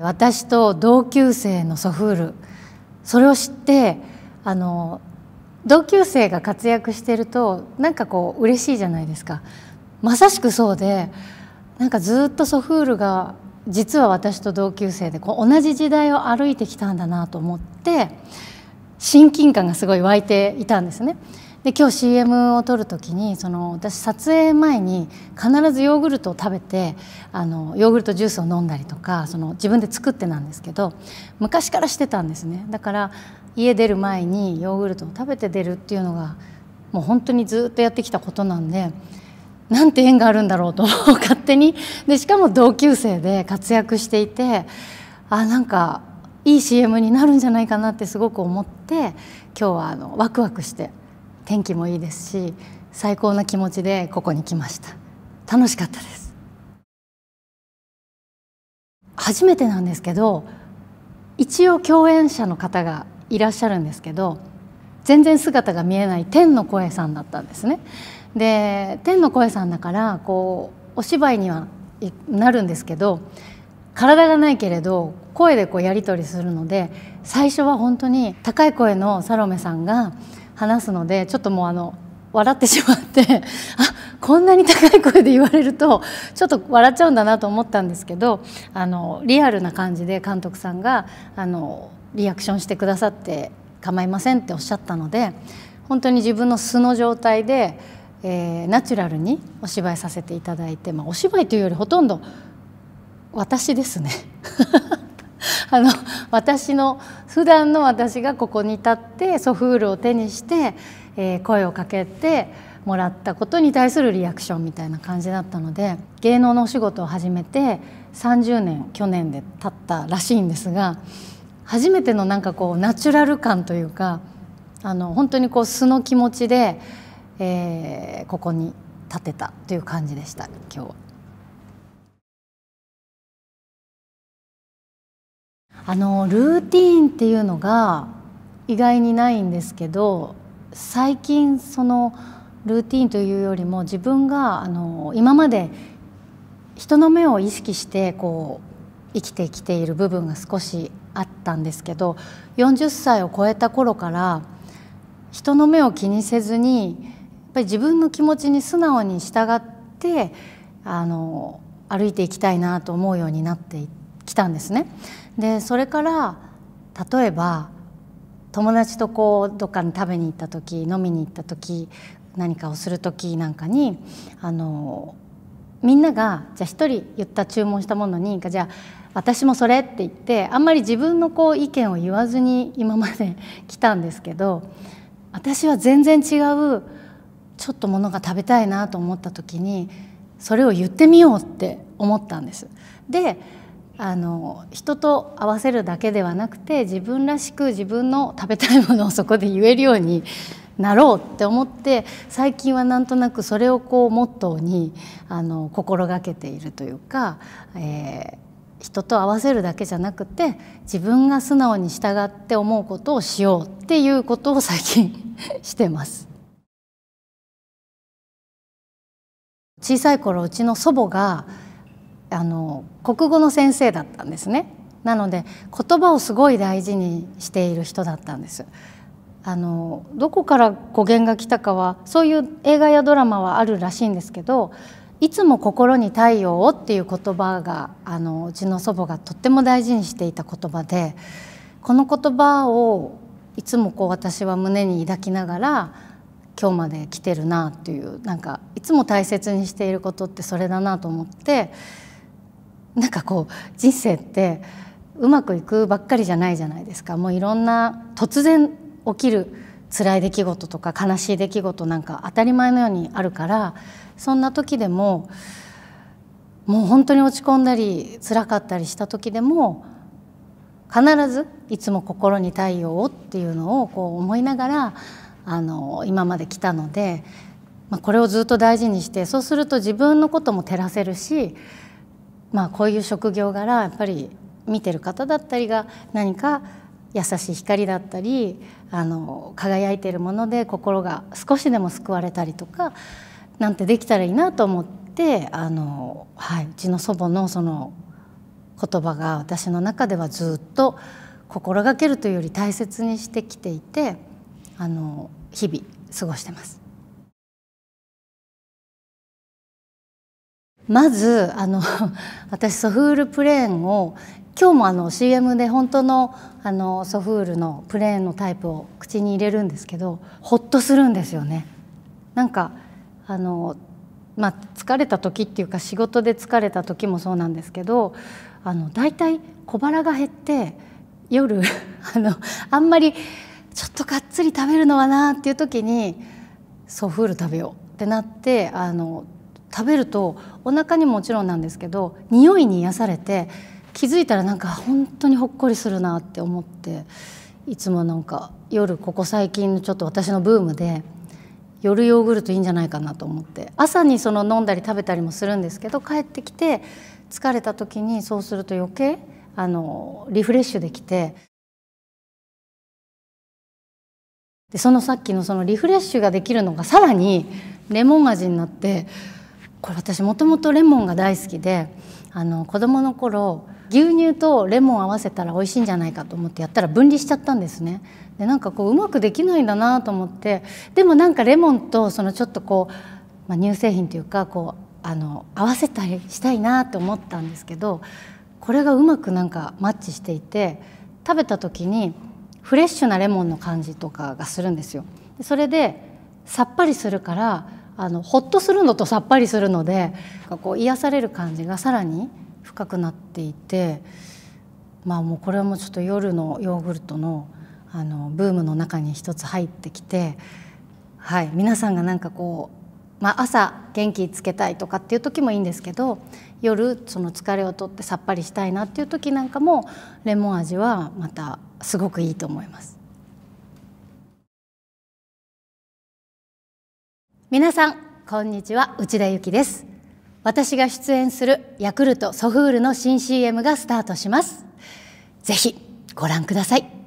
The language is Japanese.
私と同級生のソフールそれを知ってあの同級生が活躍してるとなんかこう嬉しいじゃないですかまさしくそうでなんかずっとソフールが実は私と同級生でこう同じ時代を歩いてきたんだなと思って親近感がすごい湧いていたんですね。で今日 CM を撮る時にその私撮影前に必ずヨーグルトを食べてあのヨーグルトジュースを飲んだりとかその自分で作ってなんですけど昔からしてたんですねだから家出る前にヨーグルトを食べて出るっていうのがもう本当にずっとやってきたことなんで。なんて縁があるんだろうと 勝手にでしかも同級生で活躍していてあなんかいい CM になるんじゃないかなってすごく思って今日はあのワクワクして天気もいいですし最高な気持ちでここに来ました楽しかったです初めてなんですけど一応共演者の方がいらっしゃるんですけど全然姿が見えない天の声さんだったんですねで天の声さんだからこうお芝居にはなるんですけど体がないけれど声でこうやり取りするので最初は本当に高い声のサロメさんが「話すのでちょっともうあの笑ってしまってあこんなに高い声で言われるとちょっと笑っちゃうんだなと思ったんですけどあのリアルな感じで監督さんがあのリアクションしてくださって構いませんっておっしゃったので本当に自分の素の状態で、えー、ナチュラルにお芝居させていただいて、まあ、お芝居というよりほとんど私ですね あの私の普段の私がここに立ってソフールを手にして、えー、声をかけてもらったことに対するリアクションみたいな感じだったので芸能のお仕事を始めて30年去年で経ったらしいんですが初めてのなんかこうナチュラル感というかあの本当にこう素の気持ちで、えー、ここに立てたという感じでした今日は。あのルーティーンっていうのが意外にないんですけど最近そのルーティーンというよりも自分があの今まで人の目を意識してこう生きてきている部分が少しあったんですけど40歳を超えた頃から人の目を気にせずにやっぱり自分の気持ちに素直に従ってあの歩いていきたいなと思うようになっていて。来たんですね。でそれから例えば友達とこうどっかに食べに行った時飲みに行った時何かをする時なんかにあのみんながじゃあ1人言った注文したものにじゃあ私もそれって言ってあんまり自分のこう意見を言わずに今まで 来たんですけど私は全然違うちょっとものが食べたいなと思った時にそれを言ってみようって思ったんです。であの人と合わせるだけではなくて自分らしく自分の食べたいものを そこで言えるようになろうって思って最近はなんとなくそれをこうモットーにあの心がけているというか、えー、人と合わせるだけじゃなくて自分が素直に従って思うことをしようっていうことを最近 してます。小さい頃うちの祖母があの国語の先生だったんですねなので言葉をすごい大事にしている人だったんですあのどこから語源が来たかはそういう映画やドラマはあるらしいんですけどいつも心に太陽をっていう言葉があのうちの祖母がとっても大事にしていた言葉でこの言葉をいつもこう私は胸に抱きながら今日まで来てるなっていうなんかいつも大切にしていることってそれだなと思ってなんかこう人生ってうまくいくばっかりじゃないじゃないですかもういろんな突然起きる辛い出来事とか悲しい出来事なんか当たり前のようにあるからそんな時でももう本当に落ち込んだり辛かったりした時でも必ずいつも心に太陽をっていうのをこう思いながらあの今まで来たので、まあ、これをずっと大事にしてそうすると自分のことも照らせるしまあ、こういう職業柄やっぱり見てる方だったりが何か優しい光だったりあの輝いているもので心が少しでも救われたりとかなんてできたらいいなと思ってあの、はい、うちの祖母のその言葉が私の中ではずっと心がけるというより大切にしてきていてあの日々過ごしてます。まずあの 私ソフールプレーンを今日もあの CM で本当のあのソフールのプレーンのタイプを口に入れるんですけどほっとするんですよね。なんかあのまあ、疲れた時っていうか仕事で疲れた時もそうなんですけどあの大体小腹が減って夜 あのあんまりちょっとがっつり食べるのはなっていう時にソフール食べようってなってあの食べるとお腹にもちろんなんですけど匂いに癒されて気づいたらなんか本当にほっこりするなって思っていつもなんか夜ここ最近ちょっと私のブームで夜ヨーグルトいいんじゃないかなと思って朝にその飲んだり食べたりもするんですけど帰ってきて疲れた時にそうすると余計あのリフレッシュできてでそのさっきのそのリフレッシュができるのがさらにレモン味になってこれ私もともとレモンが大好きであの子供の頃牛乳とレモン合わせたら美味しいんじゃないかと思ってやったら分離しちゃったんですねでなんかこううまくできないんだなと思ってでもなんかレモンとそのちょっとこう、まあ、乳製品というかこうあの合わせたりしたいなと思ったんですけどこれがうまくなんかマッチしていて食べた時にフレッシュなレモンの感じとかがするんですよ。それでさっぱりするからあのほっとするのとさっぱりするのでこう癒される感じがさらに深くなっていてまあもうこれはもうちょっと夜のヨーグルトのあのブームの中に一つ入ってきて、はい、皆さんがなんかこう、まあ、朝元気つけたいとかっていう時もいいんですけど夜その疲れを取ってさっぱりしたいなっていう時なんかもレモン味はまたすごくいいと思います。皆さんこんにちは内田由紀です私が出演するヤクルトソフールの新 CM がスタートしますぜひご覧ください